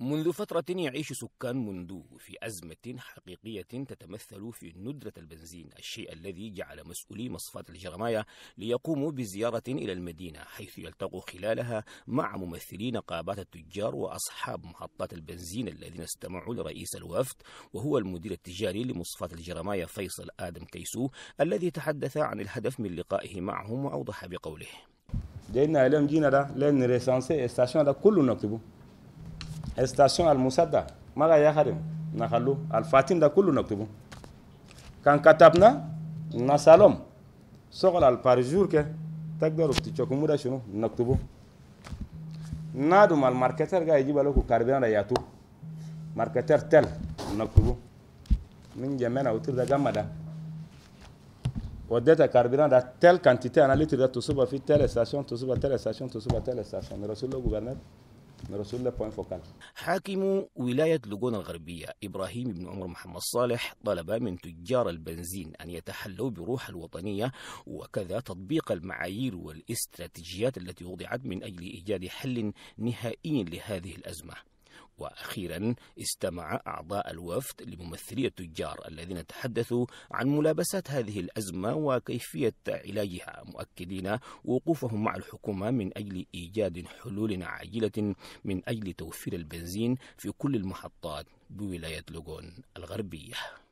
منذ فترة يعيش سكان موندو في أزمة حقيقية تتمثل في ندرة البنزين الشيء الذي جعل مسؤولي مصفاة الجرماية ليقوموا بزيارة إلى المدينة حيث يلتقوا خلالها مع ممثلين قابات التجار وأصحاب محطات البنزين الذين استمعوا لرئيس الوفد وهو المدير التجاري لمصفاة الجرماية فيصل آدم كيسو الذي تحدث عن الهدف من لقائه معهم وأوضح بقوله جينا اليوم جينا نكتبه استاسيون المسدة ما لا يخرم نخلو الفاتين ده كله نكتبه كان كتبنا نسالهم سوغل البارجور كه تقدروا تشوفوا ده شنو نكتبه مال ماركتر جاي يجيب لكو كاربيان ياتو ماركتر تل نكتبه من جمعنا وتر ده جمع ده ودتا كاربيران ده تل كانتيتي انا لتر ده تصوبه في تل ستاسيون تصوبه تل ستاسيون تصوبه تل ستاسيون رسول الله جوبرنر الله بوين فوكال حاكم ولاية لجون الغربية إبراهيم بن عمر محمد صالح طلب من تجار البنزين أن يتحلوا بروح الوطنية وكذا تطبيق المعايير والاستراتيجيات التي وضعت من أجل إيجاد حل نهائي لهذه الأزمة وأخيرا استمع أعضاء الوفد لممثلي التجار الذين تحدثوا عن ملابسات هذه الأزمة وكيفية علاجها مؤكدين وقوفهم مع الحكومة من أجل إيجاد حلول عاجلة من أجل توفير البنزين في كل المحطات بولاية لوغون الغربية